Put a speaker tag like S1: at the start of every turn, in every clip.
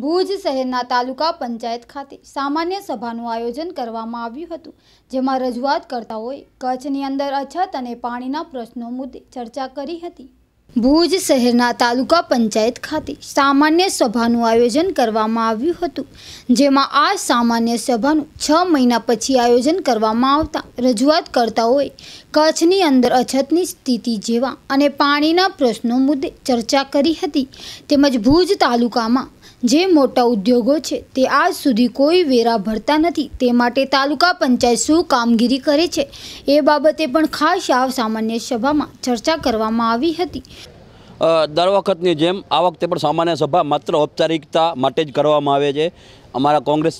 S1: ભુજ શહેરના તાલુકા પંચાયત ખાતે સામાન્ય સભાનું આયોજન કરવામાં આવ્યું હતું જેમાં રજૂઆતકર્તાઓએ કચ્છની અંદર અછત અને પાણીના પ્રશ્નો મુદ્દે ચર્ચા કરી હતી ભુજ શહેરના તાલુકા પંચાયત ખાતે સામાન્ય સભાનું આયોજન કરવામાં આવ્યું હતું જેમાં આ સામાન્ય સભાનું છ મહિના પછી આયોજન કરવામાં આવતા રજૂઆતકર્તાઓએ કચ્છની અંદર અછતની સ્થિતિ જેવા અને પાણીના પ્રશ્નો મુદ્દે ચર્ચા કરી હતી તેમજ ભુજ તાલુકામાં જે મોટા ઉદ્યોગો છે તે આજ સુધી કોઈ વેરા ભરતા નથી તે માટે તાલુકા પંચાયત શું કામગીરી કરે છે એ બાબતે પણ ખાસ આ સામાન્ય સભામાં ચર્ચા કરવામાં આવી હતી
S2: દર વખતની જેમ આ વખતે પણ સામાન્ય સભા માત્ર ઔપચારિકતા માટે જ કરવામાં આવે છે અમારા કોંગ્રેસ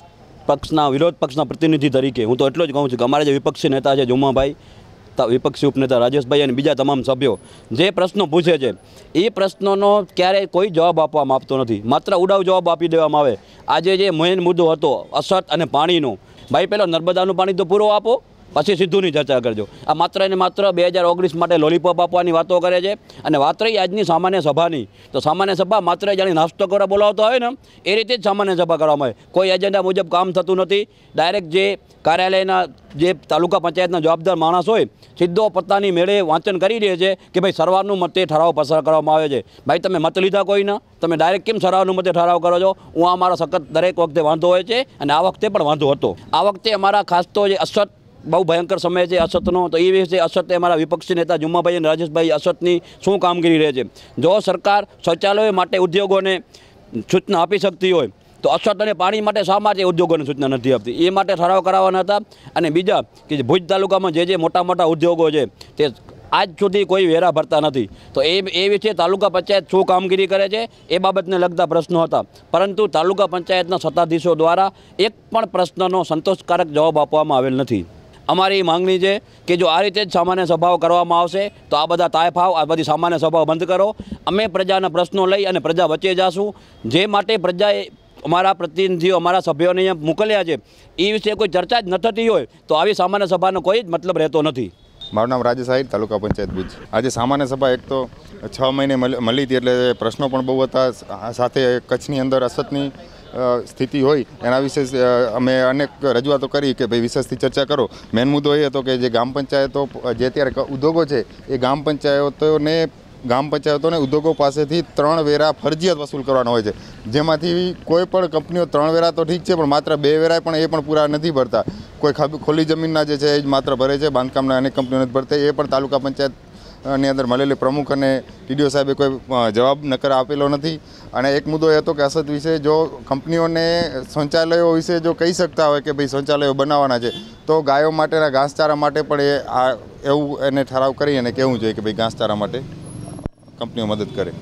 S2: પક્ષના વિરોધ પક્ષના પ્રતિનિધિ તરીકે હું તો એટલો જ કહું છું કે અમારા જે વિપક્ષી નેતા છે જુમાભાઈ વિપક્ષી ઉપનેતા રાજેશભાઈ અને બીજા તમામ સભ્યો જે પ્રશ્નો પૂછે છે એ પ્રશ્નોનો ક્યારેય કોઈ જવાબ આપવામાં આપતો નથી માત્ર ઉડાવ જવાબ આપી દેવામાં આવે આજે જે મેઇન મુદ્દો હતો અસત અને પાણીનો ભાઈ પહેલો નર્મદાનું પાણી તો પૂરો આપો પછી સિદ્ધુની ચર્ચા કરજો આ માત્ર ને માત્ર બે હજાર ઓગણીસ માટે લોલીપોપ આપવાની વાતો કરે છે અને વાત રહી આજની સામાન્ય સભાની તો સામાન્ય સભા માત્ર જાણે નાસ્તો કરવા બોલાવતો હોય ને એ રીતે જ સામાન્ય સભા કરવામાં આવે કોઈ એજન્ડા મુજબ કામ થતું નથી ડાયરેક્ટ જે કાર્યાલયના જે તાલુકા પંચાયતના જવાબદાર માણસ હોય સીધો પત્તાની મેળે વાંચન કરી દે છે કે ભાઈ સરવારનું મતે ઠરાવ પસાર કરવામાં આવે છે ભાઈ તમે મત લીધા કોઈના તમે ડાયરેક્ટ કેમ સરવારનું મતે ઠરાવ કરો છો હું અમારો સખત દરેક વખતે વાંધો હોય છે અને આ વખતે પણ વાંધો હતો આ વખતે અમારા ખાસ તો જે અસત બહુ ભયંકર સમય છે અસતનો તો એ વિશે અસત અમારા વિપક્ષી નેતા જુમ્માભાઈ અને રાજેશભાઈ અસતની શું કામગીરી રહે છે જો સરકાર શૌચાલયો માટે ઉદ્યોગોને સૂચના આપી શકતી હોય તો અછત અને પાણી માટે શા માટે ઉદ્યોગોને સૂચના નથી આપતી એ માટે ઠરાવ કરાવવાના હતા અને બીજા કે ભુજ તાલુકામાં જે જે મોટા મોટા ઉદ્યોગો છે તે આજ સુધી કોઈ વેરા ભરતા નથી તો એ એ વિશે તાલુકા પંચાયત શું કામગીરી કરે છે એ બાબતને લગતા પ્રશ્નો હતા પરંતુ તાલુકા પંચાયતના સત્તાધીશો દ્વારા એક પણ પ્રશ્નનો સંતોષકારક જવાબ આપવામાં આવેલ નથી અમારી એ માંગણી છે કે જો આ રીતે જ સામાન્ય સભાઓ કરવામાં આવશે તો આ બધા તાયફાવ આ બધી સામાન્ય સભાઓ બંધ કરો અમે પ્રજાના પ્રશ્નો લઈ અને પ્રજા વચ્ચે જાશું જે માટે પ્રજાએ અમારા પ્રતિનિધિઓ અમારા સભ્યોને અહીંયા મોકલ્યા છે એ વિશે કોઈ ચર્ચા જ ન થતી હોય
S3: તો આવી સામાન્ય સભાનો કોઈ જ મતલબ રહેતો નથી મારું નામ રાજેશ સાહેબ તાલુકા પંચાયત ભુજ આજે સામાન્ય સભા એક તો છ મહિને મળી હતી એટલે પ્રશ્નો પણ બહુ હતા સાથે કચ્છની અંદર અછતની સ્થિતિ હોય એના વિશે અમે અનેક રજૂઆતો કરી કે ભાઈ વિશેષથી ચર્ચા કરો મેન મુદ્દો એ હતો કે જે ગ્રામ પંચાયતો જે અત્યારે ઉદ્યોગો છે એ ગ્રામ પંચાયતોને ગ્રામ પંચાયતોને ઉદ્યોગો પાસેથી ત્રણ વેરા ફરજિયાત વસૂલ કરવાના હોય છે જેમાંથી કોઈ પણ કંપનીઓ ત્રણ વેરા તો ઠીક છે પણ માત્ર બે વેરા પણ એ પણ પૂરા નથી ભરતા કોઈ ખોલી જમીનના જે છે એ જ માત્ર ભરે છે બાંધકામના અનેક કંપનીઓ નથી ભરતા એ પણ તાલુકા પંચાયત ની અંદર મળેલી પ્રમુખ અને ટીડીઓ સાહેબે કોઈ જવાબ નકર આપેલો નથી અને એક મુદ્દો એ હતો કે અસત વિશે જો કંપનીઓને શૌચાલયો વિશે જો કહી શકતા હોય કે ભાઈ શૌચાલયો બનાવવાના છે તો ગાયો માટેના ઘાસચારા માટે પણ એ આ એવું એને ઠરાવ કરી અને કહેવું જોઈએ કે ભાઈ ઘાસચારા માટે કંપનીઓ મદદ કરે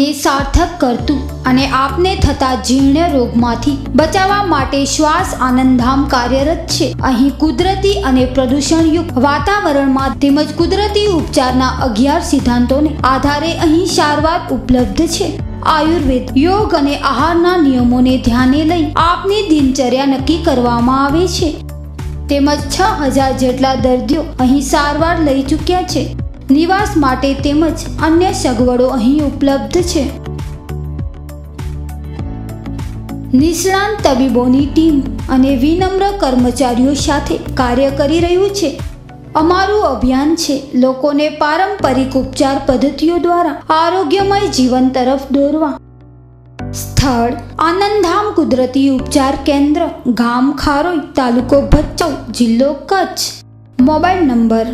S1: આપને સાર્થક કરતું અને આપને થતા જીર્ણ રોગમાંથી બચાવવા માટે શ્વાસ આનંદધામ કાર્યરત છે અહીં કુદરતી અને પ્રદૂષણયુક્ત વાતાવરણમાં તેમજ કુદરતી ઉપચારના અગિયાર સિદ્ધાંતોને આધારે અહીં સારવાર ઉપલબ્ધ છે આયુર્વેદ યોગ અને આહારના નિયમોને ધ્યાને લઈ આપની દિનચર્યા નક્કી કરવામાં આવે છે તેમજ છ હજાર જેટલા દર્દીઓ અહીં સારવાર લઈ ચૂક્યા છે નિવાસ માટે તેમજ અન્ય સગવડો અહીં ઉપલબ્ધ છે નિષ્ણાંત તબીબોની ટીમ અને વિનમ્ર કર્મચારીઓ સાથે કાર્ય કરી રહ્યું છે અમારું અભિયાન છે લોકોને પારંપરિક ઉપચાર પદ્ધતિઓ દ્વારા આરોગ્યમય જીવન તરફ દોરવા સ્થળ આનંદધામ કુદરતી ઉપચાર કેન્દ્ર ગામ ખારોઈ તાલુકો ભચાઉ જિલ્લો કચ્છ મોબાઈલ નંબર